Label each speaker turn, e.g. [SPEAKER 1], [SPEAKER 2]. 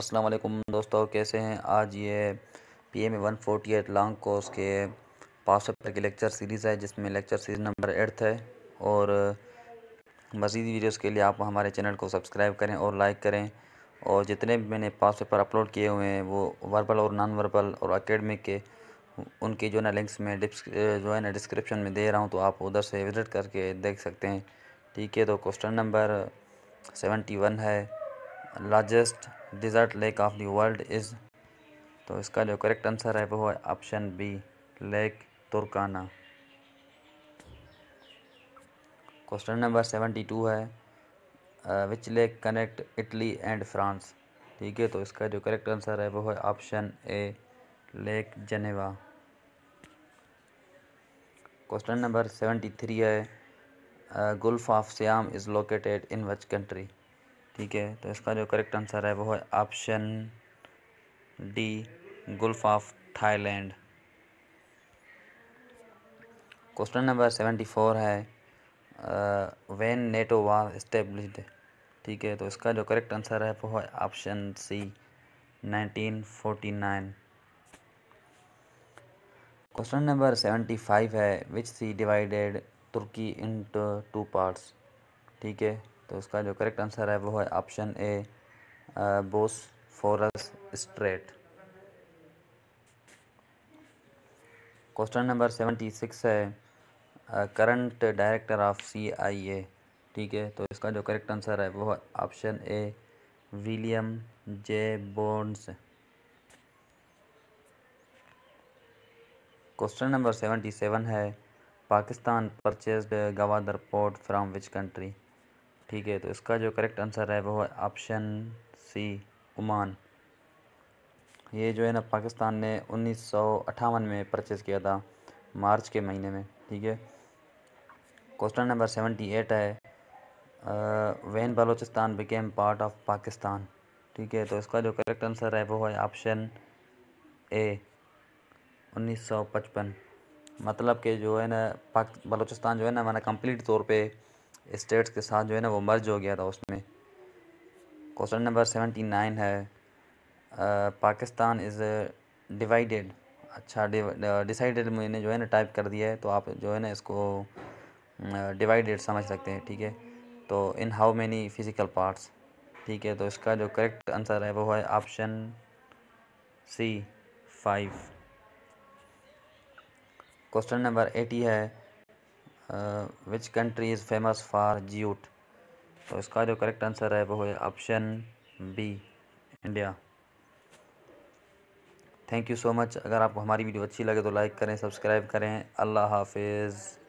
[SPEAKER 1] अस्सलाम वालेकुम दोस्तों कैसे हैं आज ये P M one forty eight long course के पास पेपर की लेक्चर सीरीज़ है जिसमें लेक्चर सीरीज नंबर एट्थ है और मज़ीद वीडियोस के लिए आप हमारे चैनल को सब्सक्राइब करें और लाइक करें और जितने भी मैंने पास पेपर अपलोड किए हुए हैं वो वर्बल और नॉन वर्बल और अकेडमिक के उनके जो है ना लिंक्स में जो है ना डिस्क्रिप्शन में दे रहा हूँ तो आप उधर से विज़िट करके देख सकते हैं ठीक है तो क्वेश्चन नंबर सेवेंटी वन है largest desert lake of the world is तो इसका जो करेक्ट आंसर है वो है option B lake Turkana question number seventy two है which lake connect Italy and France ठीक है तो इसका जो करेक्ट आंसर है वो है option A lake Geneva question number seventy three है gulf of Siam is located in which country ठीक है तो इसका जो करेक्ट आंसर है वो है option D gulf of Thailand question number seventy four है वेन नेटो वार इस्टेब्लिश्ड ठीक है तो इसका जो करेक्ट आंसर है वो है option C 1949 question number seventy five है which sea divided Turkey into parts ठीक है तो उसका जो करेक्ट आंसर है वो है option A Bosphorus strait question number seventy six है current director of C I A ठीक है तो इसका जो करेक्ट आंसर है वो है option A William J Burns question number seventy seven है Pakistan purchase Gwadar port from which country ठीक है तो इसका जो करेक्ट आंसर है वो है ऑप्शन सी ओमान ये जो है ना पाकिस्तान ने उन्नीस में परचेज़ किया था मार्च के महीने में ठीक है क्वेश्चन नंबर सेवेंटी एट है when Balochistan became part of Pakistan ठीक है तो इसका जो करेक्ट आंसर है वो है ऑप्शन ए 1955 मतलब कि जो है ना पाक बलोचिस्तान जो है ना मैंने कंप्लीट तौर पे स्टेट्स के साथ जो है ना वो मर्ज हो गया था उसमें क्वेश्चन नंबर सेवेंटी नाइन है पाकिस्तान इज़ डिवाइडेड अच्छा डिसाइडेड मैंने जो है ना टाइप कर दिया है तो आप जो है ना इसको डिवाइडेड समझ सकते हैं ठीक है तो in how many physical parts ठीक है तो इसका जो करेक्ट आंसर है वो है option C five question number eighty है which country is famous for jute तो इसका जो करेक्ट आंसर है वो है option B India thank you so much अगर आपको हमारी वीडियो अच्छी लगे तो लाइक करें सब्सक्राइब करें अल्लाह हाफिज़